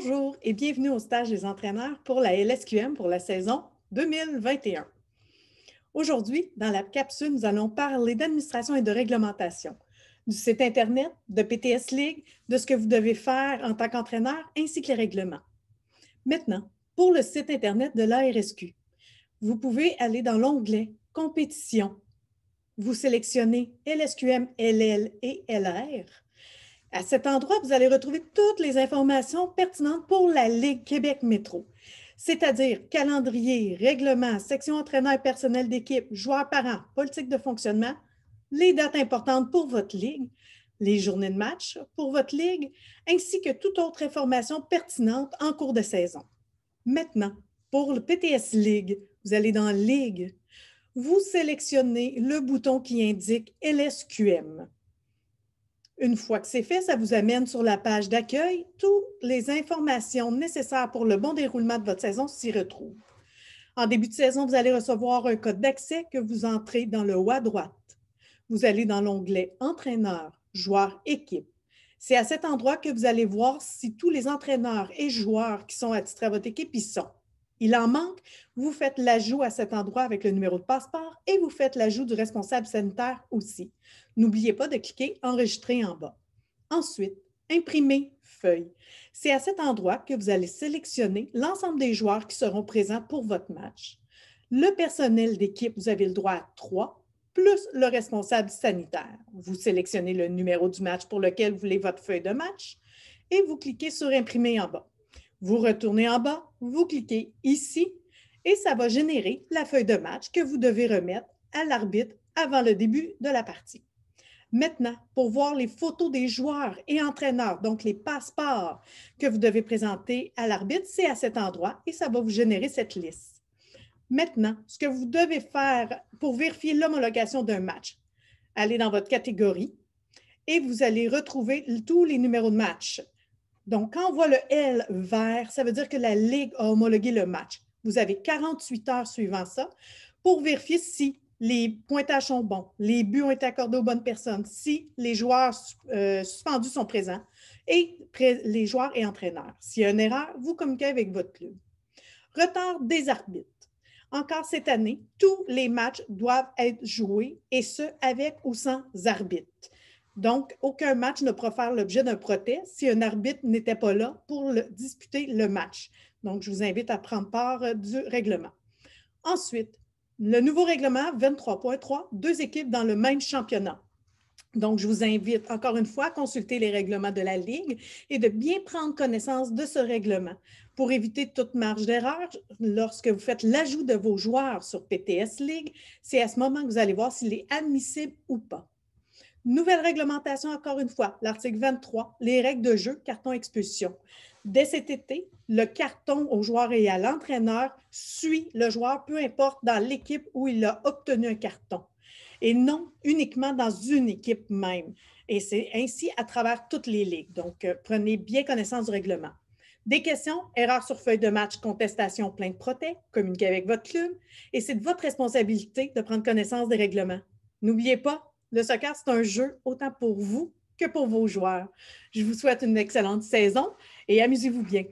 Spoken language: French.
Bonjour et bienvenue au stage des entraîneurs pour la LSQM pour la saison 2021. Aujourd'hui, dans la capsule, nous allons parler d'administration et de réglementation, du site Internet, de PTS League, de ce que vous devez faire en tant qu'entraîneur ainsi que les règlements. Maintenant, pour le site Internet de l'ARSQ, vous pouvez aller dans l'onglet Compétition. Vous sélectionnez LSQM, LL et LR à cet endroit, vous allez retrouver toutes les informations pertinentes pour la Ligue Québec Métro, c'est-à-dire calendrier, règlement, section entraîneur et personnel d'équipe, joueurs parents, politique de fonctionnement, les dates importantes pour votre Ligue, les journées de match pour votre Ligue, ainsi que toute autre information pertinente en cours de saison. Maintenant, pour le PTS Ligue, vous allez dans Ligue. Vous sélectionnez le bouton qui indique LSQM. Une fois que c'est fait, ça vous amène sur la page d'accueil. Toutes les informations nécessaires pour le bon déroulement de votre saison s'y retrouvent. En début de saison, vous allez recevoir un code d'accès que vous entrez dans le haut à droite. Vous allez dans l'onglet Entraîneur, joueur, équipe. C'est à cet endroit que vous allez voir si tous les entraîneurs et joueurs qui sont attitrés à votre équipe y sont il en manque, vous faites l'ajout à cet endroit avec le numéro de passeport et vous faites l'ajout du responsable sanitaire aussi. N'oubliez pas de cliquer Enregistrer en bas. Ensuite, imprimer feuille. C'est à cet endroit que vous allez sélectionner l'ensemble des joueurs qui seront présents pour votre match. Le personnel d'équipe, vous avez le droit à trois, plus le responsable sanitaire. Vous sélectionnez le numéro du match pour lequel vous voulez votre feuille de match et vous cliquez sur Imprimer en bas. Vous retournez en bas, vous cliquez ici et ça va générer la feuille de match que vous devez remettre à l'arbitre avant le début de la partie. Maintenant, pour voir les photos des joueurs et entraîneurs, donc les passeports que vous devez présenter à l'arbitre, c'est à cet endroit et ça va vous générer cette liste. Maintenant, ce que vous devez faire pour vérifier l'homologation d'un match, allez dans votre catégorie et vous allez retrouver tous les numéros de match donc, quand on voit le L vert, ça veut dire que la Ligue a homologué le match. Vous avez 48 heures suivant ça pour vérifier si les pointages sont bons, les buts ont été accordés aux bonnes personnes, si les joueurs euh, suspendus sont présents et les joueurs et entraîneurs. S'il y a une erreur, vous communiquez avec votre club. Retard des arbitres. Encore cette année, tous les matchs doivent être joués et ce, avec ou sans arbitre. Donc, aucun match ne pourra faire l'objet d'un protest si un arbitre n'était pas là pour disputer le match. Donc, je vous invite à prendre part euh, du règlement. Ensuite, le nouveau règlement 23.3, deux équipes dans le même championnat. Donc, je vous invite encore une fois à consulter les règlements de la Ligue et de bien prendre connaissance de ce règlement pour éviter toute marge d'erreur lorsque vous faites l'ajout de vos joueurs sur PTS League. C'est à ce moment que vous allez voir s'il est admissible ou pas. Nouvelle réglementation, encore une fois, l'article 23, les règles de jeu, carton expulsion. Dès cet été, le carton au joueur et à l'entraîneur suit le joueur, peu importe dans l'équipe où il a obtenu un carton, et non uniquement dans une équipe même. Et c'est ainsi à travers toutes les ligues. Donc, euh, prenez bien connaissance du règlement. Des questions, erreurs sur feuille de match, contestation, de proté, communiquez avec votre club. Et c'est de votre responsabilité de prendre connaissance des règlements. N'oubliez pas, le soccer, c'est un jeu autant pour vous que pour vos joueurs. Je vous souhaite une excellente saison et amusez-vous bien.